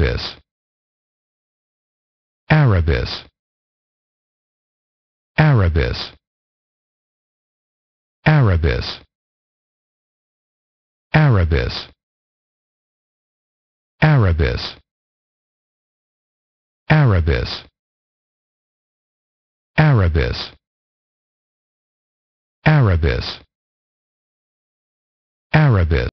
Arabis Arabis Arabis Arabis Arabis Arabis Arabis Arabis Arabis Arabis